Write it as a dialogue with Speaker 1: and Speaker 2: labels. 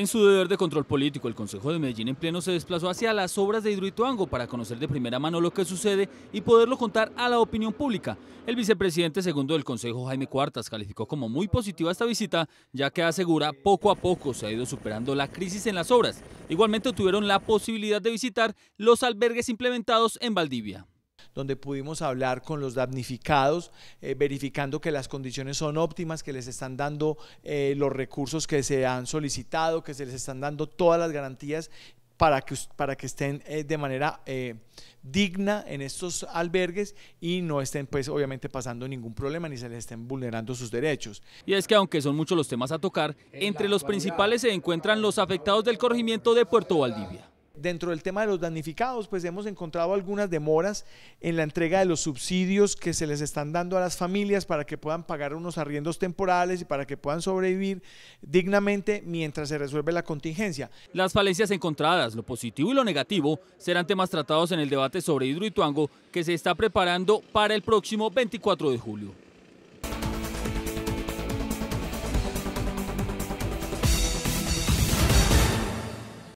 Speaker 1: En su deber de control político, el Consejo de Medellín en pleno se desplazó hacia las obras de Hidroituango para conocer de primera mano lo que sucede y poderlo contar a la opinión pública. El vicepresidente segundo del Consejo, Jaime Cuartas, calificó como muy positiva esta visita, ya que asegura poco a poco se ha ido superando la crisis en las obras. Igualmente tuvieron la posibilidad de
Speaker 2: visitar los albergues implementados en Valdivia donde pudimos hablar con los damnificados, eh, verificando que las condiciones son óptimas, que les están dando eh, los recursos que se han solicitado, que se les están dando todas las garantías para que, para que estén eh, de manera digna en estos albergues y no estén pues obviamente pasando ningún problema ni se les estén vulnerando sus derechos. Y es que aunque son muchos los temas a tocar,
Speaker 1: entre los principales se encuentran los afectados del corregimiento de Puerto Valdivia
Speaker 2: dentro del tema de los damnificados, pues hemos encontrado algunas demoras en la entrega de los subsidios que se les están dando a las familias para que puedan pagar unos arriendos temporales y para que puedan sobrevivir dignamente mientras se resuelve la contingencia.
Speaker 1: Las falencias encontradas, lo positivo y lo negativo, serán temas tratados en el debate sobre Hidroituango que se está preparando para el próximo 24 de julio.